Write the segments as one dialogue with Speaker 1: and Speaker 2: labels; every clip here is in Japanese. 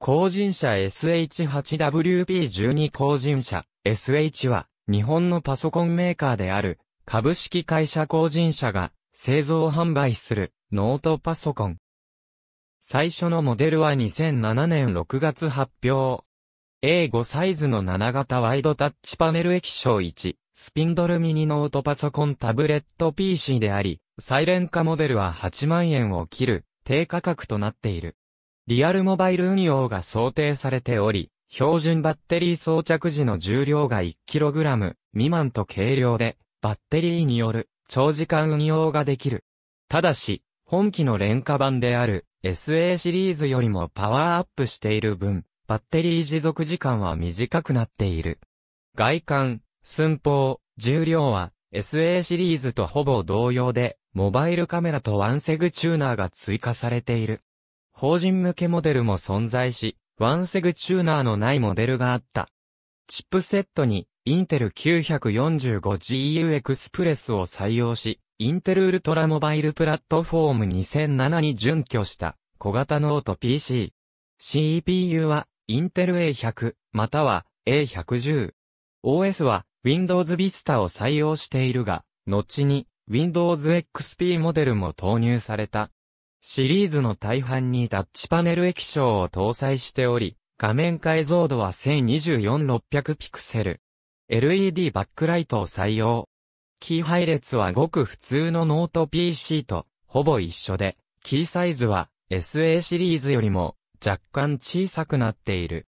Speaker 1: 後人社 SH8WP12 後人社 SH は日本のパソコンメーカーである株式会社後人社が製造販売するノートパソコン。最初のモデルは2007年6月発表。A5 サイズの7型ワイドタッチパネル液晶1、スピンドルミニノートパソコンタブレット PC であり、サイレン化モデルは8万円を切る低価格となっている。リアルモバイル運用が想定されており、標準バッテリー装着時の重量が 1kg 未満と軽量で、バッテリーによる長時間運用ができる。ただし、本機の廉価版である SA シリーズよりもパワーアップしている分、バッテリー持続時間は短くなっている。外観、寸法、重量は SA シリーズとほぼ同様で、モバイルカメラとワンセグチューナーが追加されている。法人向けモデルも存在し、ワンセグチューナーのないモデルがあった。チップセットに、インテル 945GU エクスプレスを採用し、インテルウルトラモバイルプラットフォーム2007に準拠した小型ノート PC。CPU はインテル A100 または A110。OS は Windows Vista を採用しているが、後に Windows XP モデルも投入された。シリーズの大半にタッチパネル液晶を搭載しており、画面解像度は1024600ピクセル。LED バックライトを採用。キー配列はごく普通のノート PC とほぼ一緒で、キーサイズは SA シリーズよりも若干小さくなっている。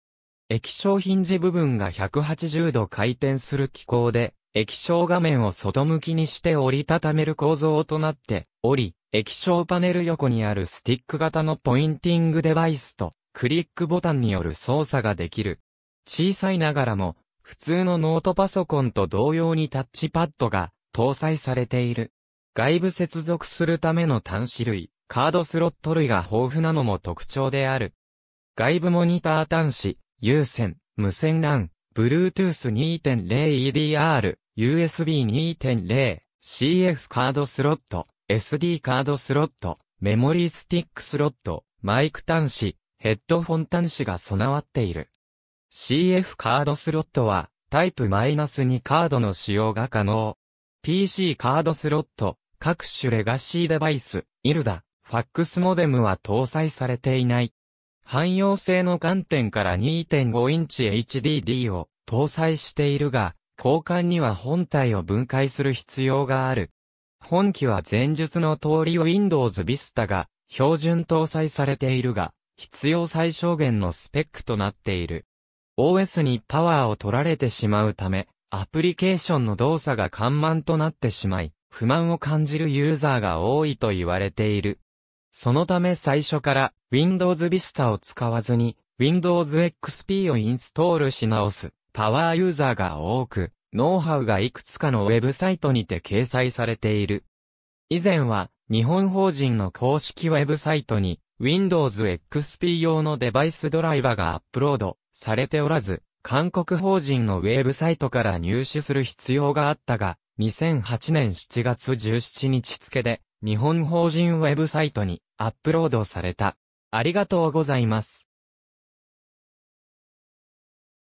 Speaker 1: 液晶ヒンジ部分が180度回転する機構で、液晶画面を外向きにして折りたためる構造となっており、液晶パネル横にあるスティック型のポインティングデバイスとクリックボタンによる操作ができる。小さいながらも普通のノートパソコンと同様にタッチパッドが搭載されている。外部接続するための端子類、カードスロット類が豊富なのも特徴である。外部モニター端子、有線、無線 LAN、Bluetooth 2.0 EDR、USB 2.0、CF カードスロット、SD カードスロット、メモリースティックスロット、マイク端子、ヘッドフォン端子が備わっている。CF カードスロットは、タイプ -2 カードの使用が可能。PC カードスロット、各種レガシーデバイス、イルダ、ファックスモデムは搭載されていない。汎用性の観点から2.5インチ HDD を搭載しているが、交換には本体を分解する必要がある。本機は前述の通り Windows Vista が標準搭載されているが、必要最小限のスペックとなっている。OS にパワーを取られてしまうため、アプリケーションの動作が緩慢となってしまい、不満を感じるユーザーが多いと言われている。そのため最初から Windows Vista を使わずに Windows XP をインストールし直すパワーユーザーが多く、ノウハウがいくつかのウェブサイトにて掲載されている。以前は、日本法人の公式ウェブサイトに、Windows XP 用のデバイスドライバがアップロードされておらず、韓国法人のウェブサイトから入手する必要があったが、2008年7月17日付で、日本法人ウェブサイトにアップロードされた。ありがとうございます。